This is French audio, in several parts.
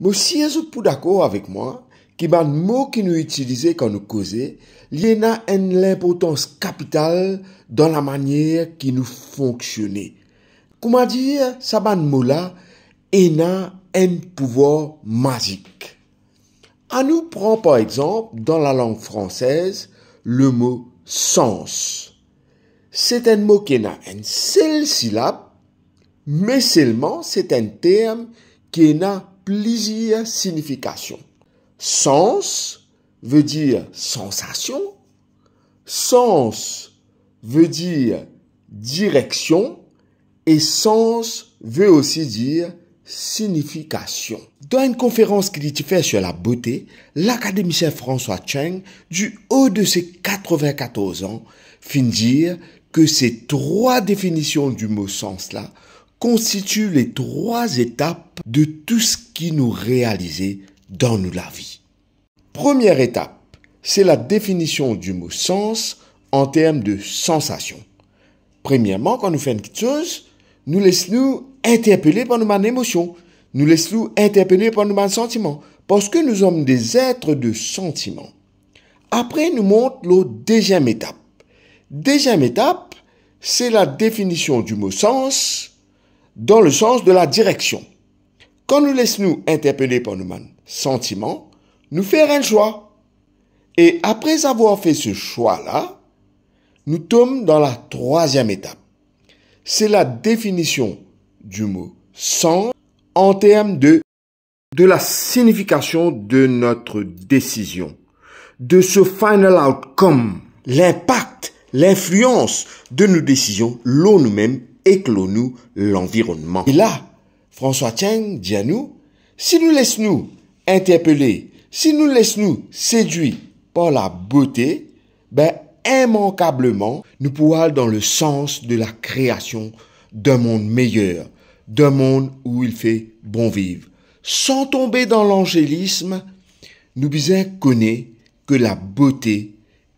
Mais si êtes êtes d'accord avec moi qui un mot qui nous utilisé quand nous causons, il a une importance capitale dans la manière qui nous fonctionne. Comment dire, ça ban mot là, il a un pouvoir magique. À nous prend par exemple dans la langue française le mot sens. C'est un mot qui a une seule syllabe, mais seulement c'est un terme qui n'a Plusieurs signification. Sens veut dire sensation. Sens veut dire direction. Et sens veut aussi dire signification. Dans une conférence qu'il fait sur la beauté, l'académicien François Cheng, du haut de ses 94 ans, finit dire que ces trois définitions du mot sens là constituent les trois étapes de tout ce qui nous réalisait dans nous la vie. Première étape, c'est la définition du mot sens en termes de sensation. Premièrement, quand nous faisons quelque chose, nous laissons-nous interpeller par nos émotions, nous laissons-nous interpeller par nos sentiments, parce que nous sommes des êtres de sentiments. Après, nous montre la deuxième étape. Deuxième étape, c'est la définition du mot sens dans le sens de la direction. Quand nous laissons-nous interpeller par nos sentiments, nous faire un choix. Et après avoir fait ce choix-là, nous tombons dans la troisième étape. C'est la définition du mot sens en termes de, de la signification de notre décision, de ce final outcome, l'impact, l'influence de nos décisions, l'eau nous-mêmes, l'on nous l'environnement. Et là, François Tiang dit à nous, si nous laissons-nous interpeller, si nous laissons-nous séduits par la beauté, ben, immanquablement, nous pourrons dans le sens de la création d'un monde meilleur, d'un monde où il fait bon vivre. Sans tomber dans l'angélisme, nous bien connaît que la beauté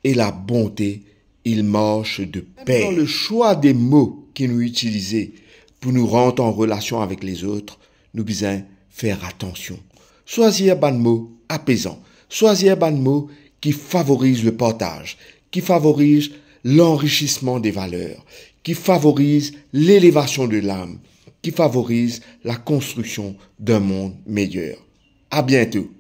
et la bonté, ils marchent de paix. Dans le choix des mots qu'il nous utilisait, pour nous rendre en relation avec les autres, nous besoin faire attention. Choisir ban mot apaisant. Choisir ban mot qui favorise le partage, qui favorise l'enrichissement des valeurs, qui favorise l'élévation de l'âme, qui favorise la construction d'un monde meilleur. À bientôt.